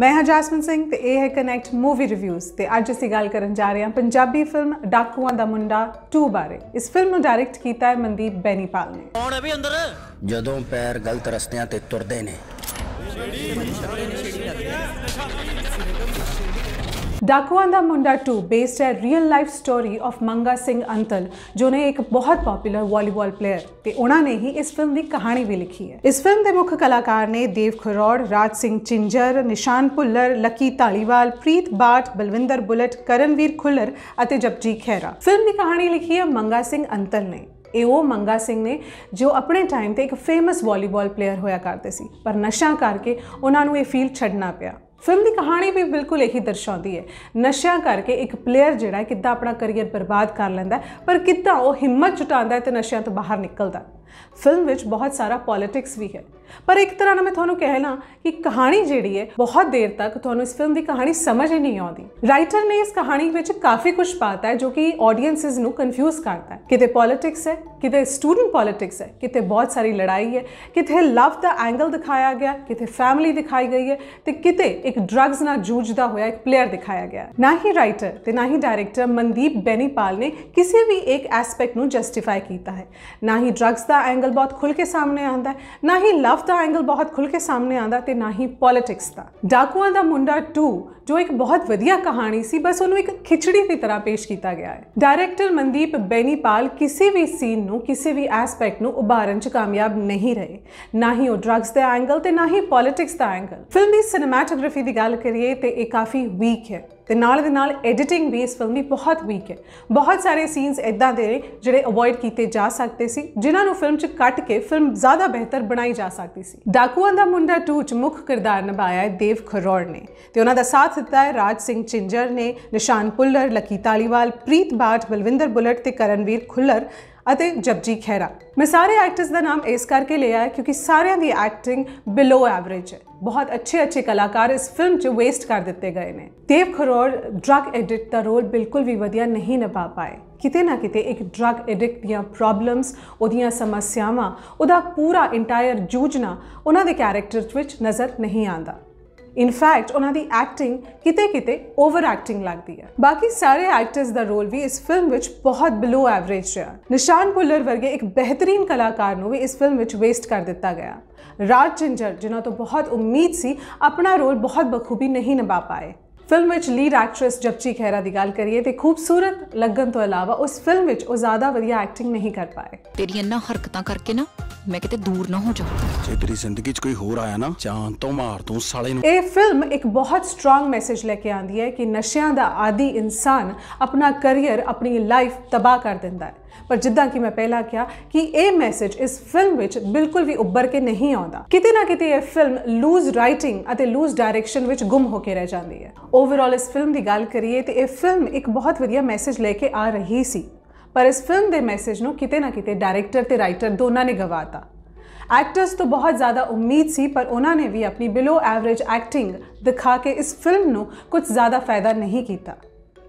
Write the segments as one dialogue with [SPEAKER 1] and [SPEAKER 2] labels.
[SPEAKER 1] ਮੈਂ ਹਾਂ ਜਸਮਨ ਸਿੰਘ ਤੇ ਇਹ ਹੈ ਕਨੈਕਟ ਮੂਵੀ ਰਿਵਿਊਜ਼ ਤੇ ਅੱਜ ਅਸੀਂ ਗੱਲ ਕਰਨ ਜਾ ਰਹੇ ਹਾਂ ਪੰਜਾਬੀ ਫਿਲਮ ਡਾਕੂਆਂ ਦਾ ਮੁੰਡਾ 2 ਬਾਰੇ ਇਸ ਫਿਲਮ ਨੂੰ ਡਾਇਰੈਕਟ ਕੀਤਾ ਹੈ ਮਨਦੀਪ ਬੈਨੀਪਾਲ ਨੇ ਕੌਣ ਹੈ ਵੀ ਅੰਦਰ ਜਦੋਂ ਪੈਰ ਗਲਤ ਰਸਤਿਆਂ ਤੇ ਤੁਰਦੇ ਨੇ ਦਾ ਮੁੰਡਾ 2 ਬੇਸਡ है ਰੀਅਲ ਲਾਈਫ ਸਟੋਰੀ ਆਫ ਮੰਗਾ ਸਿੰਘ ਅੰਤਲ ਜੋ ਨੇ ਇੱਕ ਬਹੁਤ ਪਪੂਲਰ ਵਾਲੀਬਾਲ ਪਲੇਅਰ ਤੇ ਉਹਨਾਂ ਨੇ ਹੀ ਇਸ ਫਿਲਮ ਦੀ ਕਹਾਣੀ ਵੀ ਲਿਖੀ ਹੈ ਇਸ ਫਿਲਮ ਦੇ ਮੁੱਖ ਕਲਾਕਾਰ ਨੇ ਦੇਵ ਖਰੋੜ ਰਾਜ ਸਿੰਘ ਚਿੰਜਰ ਨਿਸ਼ਾਨ ਪੁੱਲਰ ਲੱਕੀ ਢਾਲੀਵਾਲ ਪ੍ਰੀਤ ਬਾਟ ਬਲਵਿੰਦਰ ਬੁਲਟ ਕਰਨਵੀਰ ਖੁੱਲਰ ਅਤੇ ਜਪਜੀ ਖੇਰਾ ਫਿਲਮ ਦੀ ਕਹਾਣੀ ਲਿਖੀ ਹੈ ਮੰਗਾ ਸਿੰਘ ਅੰਤਲ ਨੇ ਇਹ ਉਹ ਮੰਗਾ ਸਿੰਘ ਨੇ ਜੋ ਆਪਣੇ ਟਾਈਮ ਤੇ ਇੱਕ ਫੇਮਸ ਵਾਲੀਬਾਲ ਪਲੇਅਰ ਹੋਇਆ ਕਰਦੇ ਸੀ ਪਰ ਨਸ਼ਾ ਕਰਕੇ ਉਹਨਾਂ ਨੂੰ ਇਹ ਫੀਲ ਛੱਡਣਾ ਪਿਆ ਫਿਲਮ ਦੀ ਕਹਾਣੀ ਵੀ ਬਿਲਕੁਲ ਇਹੀ ਦਰਸਾਉਂਦੀ ਹੈ ਨਸ਼ਿਆਂ ਕਰਕੇ ਇੱਕ ਪਲੇਅਰ ਜਿਹੜਾ ਕਿੱਦਾਂ ਆਪਣਾ ਕਰੀਅਰ ਬਰਬਾਦ ਕਰ ਲੈਂਦਾ ਪਰ ਕਿੱਦਾਂ ਉਹ ਹਿੰਮਤ ਜੁਟਾਉਂਦਾ ਤੇ ਨਸ਼ਿਆਂ ਤੋਂ ਬਾਹਰ ਨਿਕਲਦਾ ਫਿਲਮ ਵਿੱਚ ਬਹੁਤ ਸਾਰਾ ਪੋਲਿਟਿਕਸ ਵੀ ਹੈ ਪਰ ਇੱਕ ਤਰ੍ਹਾਂ ਨਾਲ ਮੈਂ ਤੁਹਾਨੂੰ ਕਹਿਣਾ ਕਿ ਕਹਾਣੀ ਜਿਹੜੀ ਹੈ ਬਹੁਤ ਦੇਰ ਤੱਕ ਤੁਹਾਨੂੰ ਇਸ ਫਿਲਮ ਦੀ ਕਹਾਣੀ ਸਮਝ ਹੀ ਨਹੀਂ ਆਉਂਦੀ ਰਾਈਟਰ ਨੇ ਇਸ ਕਹਾਣੀ ਵਿੱਚ ਕਾਫੀ ਕੁਝ ਪਾਤਾ ਹੈ ਜੋ ਕਿ ਆਡੀਅנסਸ ਨੂੰ ਕਨਫਿਊਜ਼ ਕਰਦਾ ਹੈ ਕਿਤੇ ਪੋਲਿਟਿਕਸ ਹੈ ਕਿਤੇ ਸਟੂਡੈਂਟ ਪੋਲਿਟਿਕਸ ਹੈ ਕਿਤੇ ਬਹੁਤ ਸਾਰੀ ਲੜਾਈ ਹੈ ਕਿਤੇ ਲਵ ਦਾ ਐਂਗਲ ਦਿਖਾਇਆ ਗਿਆ ਕਿਤੇ ਫੈਮਿਲੀ ਦਿਖਾਈ ਗਈ ਹੈ ਤੇ ਕਿਤੇ ਇੱਕ ਡਰੱਗਸ ਨਾਲ ਜੂਝਦਾ ਹੋਇਆ ਇੱਕ ਪਲੇਅਰ ਦਿਖਾਇਆ ਗਿਆ ਨਾ ਹੀ ਰਾਈਟਰ ਤੇ ਨਾ ਹੀ ਡਾਇਰੈਕਟਰ ਮਨਦੀਪ ਬੈਨੀਪਾਲ ਨੇ ਕਿਸੇ ਵੀ ਇੱਕ ਐਸਪੈਕਟ ਨੂੰ ਜਸਟੀਫਾਈ ਕੀਤਾ ਹੈ ਨਾ ਹੀ ਡਰੱਗਸ ਦਾ ਦਾ ਐਂਗਲ ਬਹੁਤ ਖੁੱਲ ਕੇ ਸਾਹਮਣੇ ਆਉਂਦਾ ਨਾ ਹੀ ਲਵ ਦਾ ਐਂਗਲ ਬਹੁਤ ਖੁੱਲ ਕੇ ਸਾਹਮਣੇ ਆਉਂਦਾ ਤੇ ਨਾ ਹੀ ਪੋਲਿਟਿਕਸ ਦਾ ਡਾਕੂਆਂ ਦਾ ਮੁੰਡਾ 2 ਜੋ ਇੱਕ ਬਹੁਤ ਵਧੀਆ ਕਹਾਣੀ ਸੀ ਬਸ ਉਹਨੂੰ ਇੱਕ ਖਿਚੜੀ ਦੀ ਤਰ੍ਹਾਂ ਪੇਸ਼ ਕੀਤਾ ਗਿਆ ਹੈ ਡਾਇਰੈਕਟਰ ਮਨਦੀਪ ਬੈਨੀਪਾਲ ਕਿਸੇ ਵੀ ਸੀਨ ਨੂੰ ਕਿਸੇ ਵੀ ਐਸਪੈਕਟ ਨੂੰ ਉਭਾਰਨ 'ਚ ਕਾਮਯਾਬ ਨਹੀਂ ਰਹੇ ਨਾ ਹੀ ਉਹ ਡਰੱਗਸ ਦਾ ਐਂਗਲ ਤੇ ਨਾ ਹੀ ਪੋਲਿਟਿਕਸ ਦਾ ਐਂਗਲ ਫਿਲਮ ਦੀ ਸਿਨੇਮੈਟੋਗ੍ਰਾਫੀ ਦੀ ਗੱਲ ਕਰੀਏ ਤੇ ਇਹ ਕਾਫੀ ਵੀਕ ਹੈ ਤੇ ਨਾਲ ਦੇ ਨਾਲ ਐਡੀਟਿੰਗ ਵੀ ਇਸ ਫਿਲਮ ਦੀ ਬਹੁਤ ਵੀਕ ਹੈ ਬਹੁਤ ਸਾਰੇ ਸੀਨਸ ਇਦਾਂ ਦੇ ਨੇ ਜਿਹੜੇ ਅਵੋਇਡ ਕੀਤੇ ਜਾ ਸਕਦੇ ਸੀ ਜਿਨ੍ਹਾਂ ਨੂੰ ਫਿਲਮ 'ਚ ਕੱਟ ਕੇ ਫਿਲਮ ਜ਼ਿਆਦਾ ਬਿਹਤਰ ਬਣਾਈ ਜਾ ਸਕਦੀ ਸੀ ਡਾਕੂਆਂ ਦਾ ਮੁੰਡਾ 2 'ਚ ਮੁੱਖ ਕਿਰਦਾਰ ਨਿਭਾਇਆ ਹੈ ਦੇਵ ਖਰੋੜ ਨੇ ਤੇ ਉਹਨਾਂ ਦਾ ਸਾਥ ਦਿੱਤਾ ਹੈ ਰਾਜ ਸਿੰਘ ਚਿੰਜਰ ਨੇ ਨਿਸ਼ਾਨ ਪੁੱਲਰ ਲਕੀ ਤਾਲੀਵਾਲ ਪ੍ਰੀਤ ਬਾਟ ਬਲਵਿੰਦਰ ਬੁਲਟ ਤੇ ਕਰਨਵੀਰ ਖੁੱਲਰ ਅਤੇ ਜਪਜੀ ਖੈਰਾ ਮੈਂ ਸਾਰੇ ਐਕਟਰਸ ਦਾ ਨਾਮ ਇਸ ਕਰਕੇ ਲਿਆ ਹੈ ਕਿਉਂਕਿ ਸਾਰਿਆਂ ਦੀ ਐਕਟਿੰਗ ਬਿਲੋ ਐਵਰੇਜ ਹੈ ਬਹੁਤ ਅੱਛੇ ਅੱਛੇ ਕਲਾਕਾਰ ਇਸ ਫਿਲਮ 'ਚ ਵੇਸਟ ਕਰ ਦਿੱਤੇ ਗਏ ਨੇ ਦੇਵ ਖਰੋੜ ਡਰਗ ਐਡਿਕਟ ਦਾ ਰੋਲ ਬਿਲਕੁਲ ਵੀ ਵਧੀਆ ਨਹੀਂ ਨਿਭਾ ਪਾਏ ਕਿਤੇ ਨਾ ਕਿਤੇ ਇੱਕ ਡਰਗ ਐਡਿਕਟ ਦੀਆਂ ਪ੍ਰੋਬਲਮਸ ਉਹਦੀਆਂ ਸਮੱਸਿਆਵਾਂ ਉਹਦਾ ਪੂਰਾ ਇੰਟਾਇਰ ਜੂਝਣਾ ਉਹਨਾਂ ਦੇ ਕੈਰੈਕਟਰ ਵਿੱਚ ਨਜ਼ਰ ਨਹੀਂ ਆਂਦਾ ਇਨਫੈਕਟ ਉਹਨਾਂ ਦੀ ਐਕਟਿੰਗ ਕਿਤੇ-ਕਿਤੇ ਓਵਰ ਐਕਟਿੰਗ ਲੱਗਦੀ ਹੈ ਬਾਕੀ ਸਾਰੇ ਐਕਟਰਸ ਦਾ ਰੋਲ ਵੀ ਇਸ ਫਿਲਮ ਵਿੱਚ ਬਹੁਤ ਬਿਲੋ ਐਵਰੇਜ ਰਿਹਾ ਨਿਸ਼ਾਨ ਪੁੱਲਰ ਵਰਗੇ ਇੱਕ ਬਿਹਤਰੀਨ ਕਲਾਕਾਰ ਨੂੰ ਵੀ ਇਸ ਫਿਲਮ ਵਿੱਚ ਵੇਸਟ ਕਰ ਦਿੱਤਾ ਗਿਆ ਰਾਜ ਜਿੰਜਰ ਜਿਨ੍ਹਾਂ ਤੋਂ ਬਹੁਤ ਉਮੀਦ ਸੀ ਆਪਣਾ ਰੋਲ ਬਹੁਤ ਬਖੂਬੀ ਨਹੀਂ ਨਿਭਾ ਪਾਏ ਫਿਲਮ ਵਿੱਚ ਲੀਡ ਐਕਟ੍ਰੈਸ ਜਪਜੀ ਖਹਿਰਾ ਦੀ ਗੱਲ ਕਰੀਏ ਤੇ ਖੂਬਸੂਰਤ ਲੱਗਣ ਤੋਂ ਇਲਾਵਾ ਉਸ ਫਿਲਮ ਵਿੱਚ ਉਹ ਜ਼ਿਆਦਾ ਵਧੀਆ ਐਕਟਿੰਗ ਨਹੀਂ ਕਰ ਪਾਏ ਤੇਰੀ ਇੰਨਾ ਹਰਕਤਾਂ ਕਰਕੇ ਨਾ ਮੈਂ ਕਿਤੇ ਦੂਰ ਨਾ ਹੋ ਜਾ ਜੇ ਤੇਰੀ ਜ਼ਿੰਦਗੀ 'ਚ ਕੋਈ ਹੋਰ ਆਇਆ ਨਾ ਜਾਨ ਤੋਂ ਮਾਰ ਤੂੰ ਸਾਲੇ ਨੂੰ ਇਹ ਫਿਲਮ ਇੱਕ ਬਹੁਤ ਸਟਰੋਂਗ ਮੈਸੇਜ ਲੈ ਕੇ ਆਂਦੀ ਹੈ ਕਿ ਨਸ਼ਿਆਂ ਦਾ ਆਦੀ ਇਨਸਾਨ ਆਪਣਾ ਕੈਰੀਅਰ ਆਪਣੀ ਲਾਈਫ ਤਬਾਹ ਕਰ ਦਿੰਦਾ ਹੈ ਪਰ ਜਿੱਦਾਂ ਕਿ ਮੈਂ ਪਹਿਲਾਂ ਕਿਹਾ ਕਿ ਇਹ ਮੈਸੇਜ ਇਸ ਫਿਲਮ ਵਿੱਚ ਬਿਲਕੁਲ ਵੀ ਉੱਭਰ ਕੇ ਨਹੀਂ ਆਉਂਦਾ ਕਿਤੇ ਨਾ ਕਿਤੇ ਇਹ ਫਿਲਮ ਲੂਜ਼ ਰਾਈਟਿੰਗ ਅਤੇ ਲੂਜ਼ ਡਾਇਰੈਕਸ਼ਨ ਵਿੱਚ ਗੁੰਮ ਹੋ ਕੇ ਰਹਿ ਜਾਂਦੀ ਹੈ ਓਵਰਆਲ ਇਸ ਫਿਲਮ ਦੀ ਗੱਲ ਕਰੀਏ ਤੇ ਇਹ ਫਿਲਮ ਇੱਕ ਬਹੁਤ ਵਧੀਆ ਮੈਸੇਜ ਲੈ ਕੇ ਆ ਰਹੀ ਸੀ ਪਰ ਇਸ ਫਿਲਮ ਦੇ ਮੈਸੇਜ ਨੂੰ ਕਿਤੇ ਨਾ ਕਿਤੇ ਡਾਇਰੈਕਟਰ ਤੇ ਰਾਈਟਰ ਦੋਨਾਂ ਨੇ ਗਵਾਤਾ ਐਕਟਰਸ ਤੋਂ ਬਹੁਤ ਜ਼ਿਆਦਾ ਉਮੀਦ ਸੀ ਪਰ ਉਹਨਾਂ ਨੇ ਵੀ ਆਪਣੀ ਬਿਲੋ ਐਵਰੇਜ ਐਕਟਿੰਗ ਦਿਖਾ ਕੇ ਇਸ ਫਿਲਮ ਨੂੰ ਕੁਝ ਜ਼ਿਆਦਾ ਫਾਇਦਾ ਨਹੀਂ ਕੀਤਾ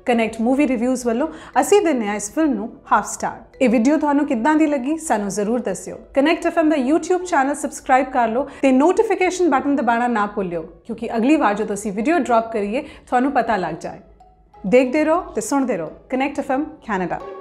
[SPEAKER 1] ਕਨੈਕਟ ਮੂਵੀ ਰਿਵਿਊਜ਼ ਵੱਲੋਂ ਅਸੀਂ ਦਿੰਨੇ ਆ ਇਸ ਫਿਲਮ ਨੂੰ ਹਾਫ ਸਟਾਰ ਇਹ ਵੀਡੀਓ ਤੁਹਾਨੂੰ ਕਿੱਦਾਂ ਦੀ ਲੱਗੀ ਸਾਨੂੰ ਜ਼ਰੂਰ ਦੱਸਿਓ ਕਨੈਕਟ ਐਫਐਮ ਦਾ YouTube ਚੈਨਲ ਸਬਸਕ੍ਰਾਈਬ ਕਰ ਲਓ ਤੇ ਨੋਟੀਫਿਕੇਸ਼ਨ ਬਟਨ ਦਬਾਣਾ ਨਾ ਭੁੱਲਿਓ ਕਿਉਂਕਿ ਅਗਲੀ ਵਾਰ ਜਦੋਂ ਅਸੀਂ ਵੀਡੀਓ ਡ੍ਰੌਪ ਕਰੀਏ ਤੁਹਾਨੂੰ ਪਤਾ ਲੱਗ ਜਾਏ ਦੇਖਦੇ ਰਹੋ ਤੇ ਸੁਣਦੇ ਰਹੋ ਕਨੈਕਟ ਐਫਐਮ ਕੈਨੇਡਾ